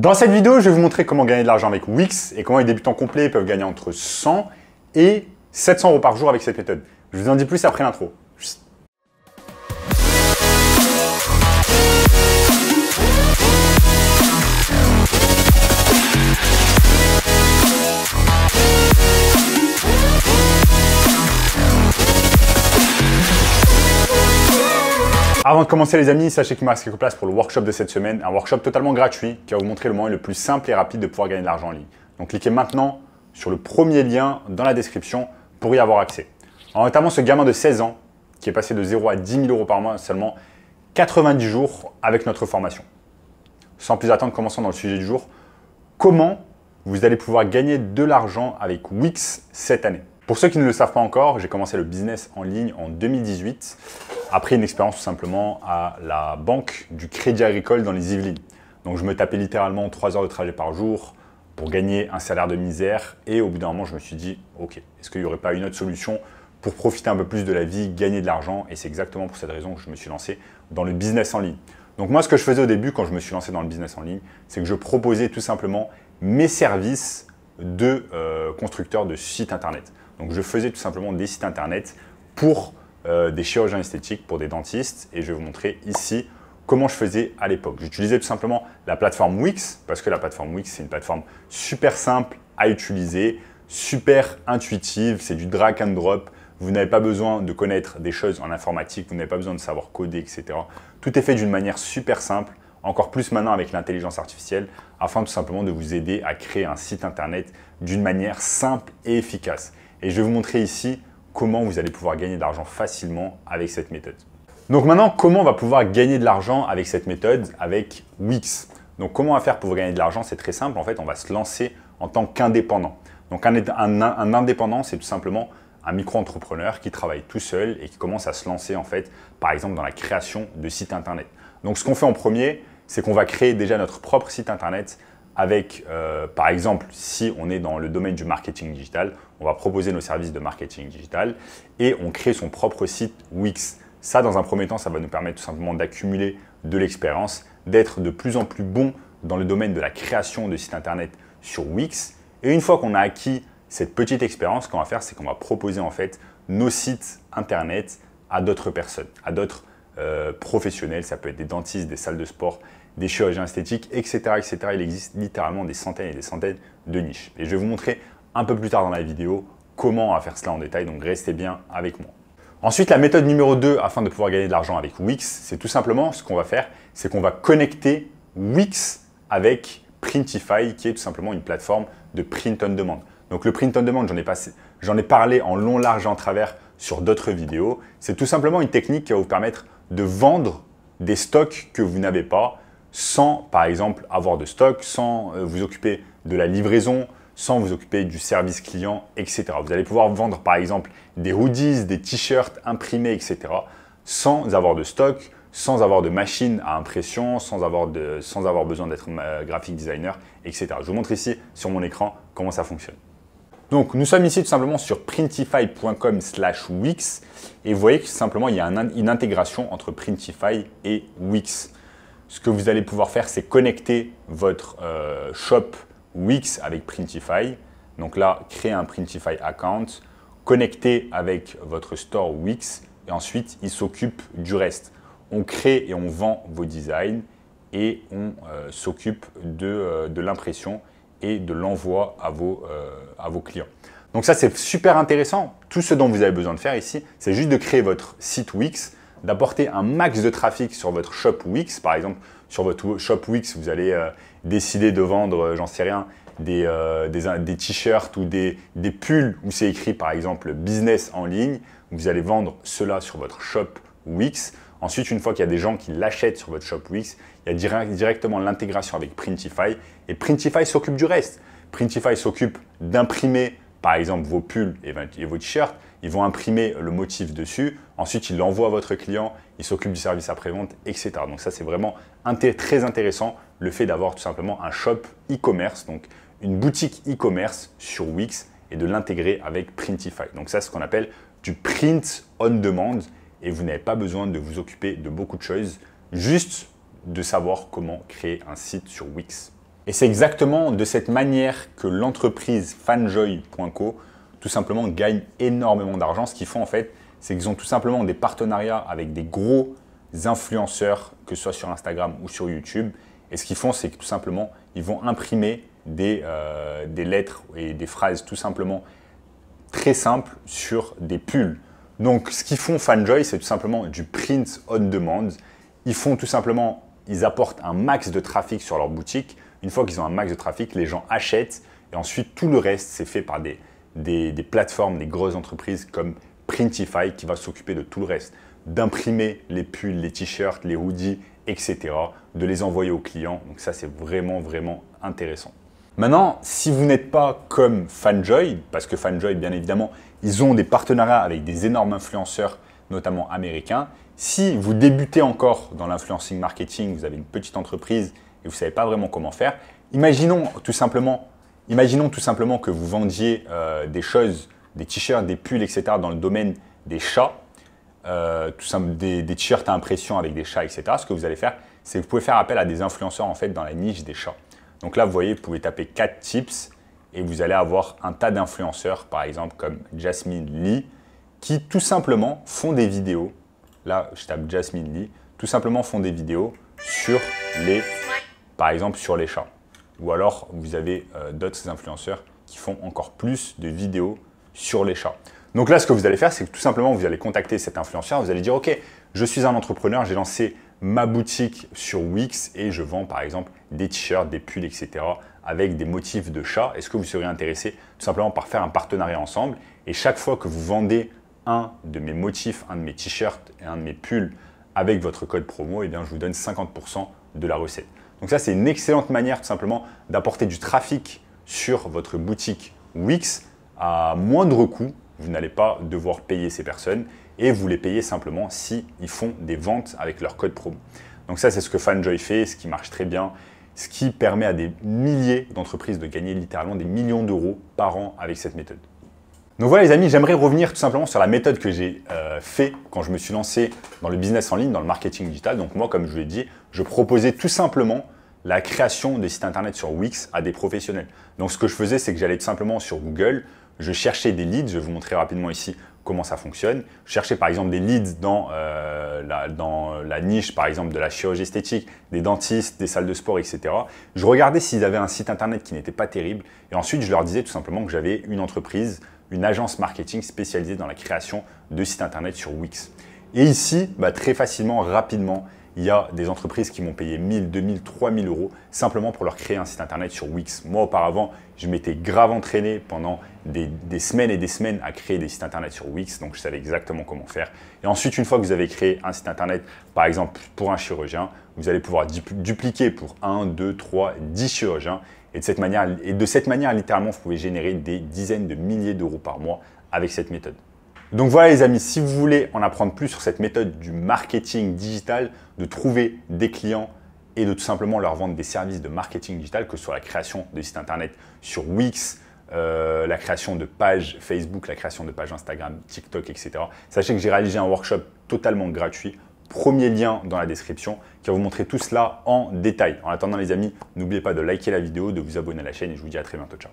Dans cette vidéo, je vais vous montrer comment gagner de l'argent avec Wix et comment les débutants complets peuvent gagner entre 100 et 700 euros par jour avec cette méthode. Je vous en dis plus après l'intro. Avant de commencer les amis, sachez qu'il me reste quelques places pour le workshop de cette semaine, un workshop totalement gratuit qui va vous montrer le moyen le plus simple et rapide de pouvoir gagner de l'argent en ligne. Donc cliquez maintenant sur le premier lien dans la description pour y avoir accès. En notamment ce gamin de 16 ans qui est passé de 0 à 10 000 euros par mois seulement 90 jours avec notre formation. Sans plus attendre, commençons dans le sujet du jour. Comment vous allez pouvoir gagner de l'argent avec Wix cette année pour ceux qui ne le savent pas encore, j'ai commencé le business en ligne en 2018, après une expérience tout simplement à la banque du Crédit Agricole dans les Yvelines. Donc je me tapais littéralement 3 heures de trajet par jour pour gagner un salaire de misère et au bout d'un moment je me suis dit ok, est-ce qu'il n'y aurait pas une autre solution pour profiter un peu plus de la vie, gagner de l'argent et c'est exactement pour cette raison que je me suis lancé dans le business en ligne. Donc moi ce que je faisais au début quand je me suis lancé dans le business en ligne, c'est que je proposais tout simplement mes services de euh, constructeur de site internet. Donc je faisais tout simplement des sites internet pour euh, des chirurgiens esthétiques, pour des dentistes. Et je vais vous montrer ici comment je faisais à l'époque. J'utilisais tout simplement la plateforme Wix, parce que la plateforme Wix, c'est une plateforme super simple à utiliser, super intuitive, c'est du drag and drop. Vous n'avez pas besoin de connaître des choses en informatique, vous n'avez pas besoin de savoir coder, etc. Tout est fait d'une manière super simple, encore plus maintenant avec l'intelligence artificielle, afin tout simplement de vous aider à créer un site internet d'une manière simple et efficace. Et je vais vous montrer ici comment vous allez pouvoir gagner de l'argent facilement avec cette méthode. Donc maintenant, comment on va pouvoir gagner de l'argent avec cette méthode, avec Wix Donc comment on va faire pour gagner de l'argent C'est très simple, en fait, on va se lancer en tant qu'indépendant. Donc un, indépendant, c'est tout simplement un micro-entrepreneur qui travaille tout seul et qui commence à se lancer, en fait, par exemple, dans la création de sites Internet. Donc ce qu'on fait en premier, c'est qu'on va créer déjà notre propre site Internet avec, euh, par exemple, si on est dans le domaine du marketing digital, on va proposer nos services de marketing digital et on crée son propre site Wix. Ça, dans un premier temps, ça va nous permettre tout simplement d'accumuler de l'expérience, d'être de plus en plus bon dans le domaine de la création de sites internet sur Wix. Et une fois qu'on a acquis cette petite expérience, ce qu'on va faire, c'est qu'on va proposer en fait nos sites internet à d'autres personnes, à d'autres euh, professionnels. Ça peut être des dentistes, des salles de sport, des chirurgiens esthétiques, etc., etc. Il existe littéralement des centaines et des centaines de niches. Et je vais vous montrer un peu plus tard dans la vidéo comment faire cela en détail, donc restez bien avec moi. Ensuite, la méthode numéro 2 afin de pouvoir gagner de l'argent avec Wix, c'est tout simplement ce qu'on va faire, c'est qu'on va connecter Wix avec Printify, qui est tout simplement une plateforme de print on demand. Donc le print on demand, j'en ai, ai parlé en long, large et en travers sur d'autres vidéos. C'est tout simplement une technique qui va vous permettre de vendre des stocks que vous n'avez pas sans, par exemple, avoir de stock, sans euh, vous occuper de la livraison, sans vous occuper du service client, etc. Vous allez pouvoir vendre, par exemple, des hoodies, des t-shirts imprimés, etc., sans avoir de stock, sans avoir de machine à impression, sans avoir, besoin d'être euh, graphic designer, etc. Je vous montre ici sur mon écran comment ça fonctionne. Donc nous sommes ici tout simplement sur printify.com slash Wix et vous voyez que simplement il y a une intégration entre Printify et Wix ce que vous allez pouvoir faire, c'est connecter votre euh, shop Wix avec Printify. Donc là, créer un Printify account, connecter avec votre store Wix et ensuite, il s'occupe du reste. On crée et on vend vos designs et on euh, s'occupe de, euh, de l'impression et de l'envoi à, à vos clients. Donc ça, c'est super intéressant. Tout ce dont vous avez besoin de faire ici, c'est juste de créer votre site Wix, d'apporter un max de trafic sur votre shop Wix. Par exemple, sur votre shop Wix, vous allez euh, décider de vendre, euh, j'en sais rien, euh, des, t-shirts ou des, des pulls où c'est écrit par exemple business en ligne. Vous allez vendre cela sur votre shop Wix. Ensuite, une fois qu'il y a des gens qui l'achètent sur votre shop Wix, il y a directement l'intégration avec Printify et Printify s'occupe du reste. Printify s'occupe d'imprimer par exemple vos pulls et vos t-shirts. Ils vont imprimer le motif dessus. Ensuite, ils l'envoient à votre client. Ils s'occupent du service après-vente, etc. Donc ça, c'est vraiment très intéressant le fait d'avoir tout simplement un shop e-commerce, donc une boutique e-commerce sur Wix et de l'intégrer avec Printify. Donc ça, c'est ce qu'on appelle du print on demand et vous n'avez pas besoin de vous occuper de beaucoup de choses, juste de savoir comment créer un site sur Wix. Et c'est exactement de cette manière que l'entreprise fanjoy.co tout simplement gagnent énormément d'argent. Ce qu'ils font en fait, c'est qu'ils ont tout simplement des partenariats avec des gros influenceurs, que ce soit sur Instagram ou sur YouTube. Et ce qu'ils font, c'est que tout simplement, ils vont imprimer des, euh, des lettres et des phrases tout simplement très simples sur des pulls. Donc ce qu'ils font Fanjoy, c'est tout simplement du print on demand. Ils font tout simplement, ils apportent un max de trafic sur leur boutique. Une fois qu'ils ont un max de trafic, les gens achètent. Et ensuite, tout le reste, c'est fait par des des, plateformes, des grosses entreprises comme Printify qui va s'occuper de tout le reste, d'imprimer les pulls, les t-shirts, les hoodies, etc., de les envoyer aux clients. Donc ça, c'est vraiment, vraiment intéressant. Maintenant, si vous n'êtes pas comme Fanjoy, parce que Fanjoy, bien évidemment, ils ont des partenariats avec des énormes influenceurs, notamment américains, si vous débutez encore dans l'influencing marketing, vous avez une petite entreprise et vous ne savez pas vraiment comment faire, imaginons tout simplement Imaginons tout simplement que vous vendiez euh, des choses, des t-shirts, des pulls, etc. dans le domaine des chats, euh, tout simple, des, t-shirts à impression avec des chats, etc. Ce que vous allez faire, c'est que vous pouvez faire appel à des influenceurs en fait dans la niche des chats. Donc là, vous voyez, vous pouvez taper 4 tips et vous allez avoir un tas d'influenceurs, par exemple comme Jasmine Lee, qui tout simplement font des vidéos. Là, je tape Jasmine Lee, tout simplement font des vidéos sur les, par exemple, sur les chats. Ou alors, vous avez euh, d'autres influenceurs qui font encore plus de vidéos sur les chats. Donc là, ce que vous allez faire, c'est que tout simplement, vous allez contacter cet influenceur, vous allez dire, OK, je suis un entrepreneur, j'ai lancé ma boutique sur Wix et je vends par exemple des t-shirts, des pulls, etc. avec des motifs de chats. Est-ce que vous seriez intéressé tout simplement par faire un partenariat ensemble Et chaque fois que vous vendez un de mes motifs, un de mes t-shirts et un de mes pulls avec votre code promo, eh bien, je vous donne 50% de la recette. Donc ça, c'est une excellente manière tout simplement d'apporter du trafic sur votre boutique Wix à moindre coût. Vous n'allez pas devoir payer ces personnes et vous les payez simplement si font des ventes avec leur code promo. Donc ça, c'est ce que Fanjoy fait, ce qui marche très bien, ce qui permet à des milliers d'entreprises de gagner littéralement des millions d'euros par an avec cette méthode. Donc voilà les amis, j'aimerais revenir tout simplement sur la méthode que j'ai euh, fait quand je me suis lancé dans le business en ligne, dans le marketing digital. Donc moi, comme je vous l'ai dit, je proposais tout simplement la création des sites internet sur Wix à des professionnels. Donc ce que je faisais, c'est que j'allais tout simplement sur Google, je cherchais des leads, je vais vous montrer rapidement ici comment ça fonctionne. Je cherchais par exemple des leads dans, euh, dans la niche par exemple de la chirurgie esthétique, des dentistes, des salles de sport, etc. Je regardais s'ils avaient un site internet qui n'était pas terrible et ensuite je leur disais tout simplement que j'avais une entreprise une agence marketing spécialisée dans la création de sites internet sur Wix. Et ici, bah, très facilement, rapidement, il y a des entreprises qui m'ont payé 1000, 2000, 3000 euros simplement pour leur créer un site internet sur Wix. Moi, auparavant, je m'étais grave entraîné pendant des, semaines et des semaines à créer des sites internet sur Wix, donc je savais exactement comment faire. Et ensuite, une fois que vous avez créé un site internet, par exemple pour un chirurgien, vous allez pouvoir dupliquer pour 1, 2, 3, 10 chirurgiens. Et de cette manière, et de cette manière littéralement, vous pouvez générer des dizaines de milliers d'euros par mois avec cette méthode. Donc voilà les amis, si vous voulez en apprendre plus sur cette méthode du marketing digital, de trouver des clients et de tout simplement leur vendre des services de marketing digital, que ce soit la création de sites internet sur Wix, euh, la création de pages Facebook, la création de pages Instagram, TikTok, etc. Sachez que j'ai réalisé un workshop totalement gratuit premier lien dans la description qui va vous montrer tout cela en détail. En attendant les amis, n'oubliez pas de liker la vidéo, de vous abonner à la chaîne et je vous dis à très bientôt. Ciao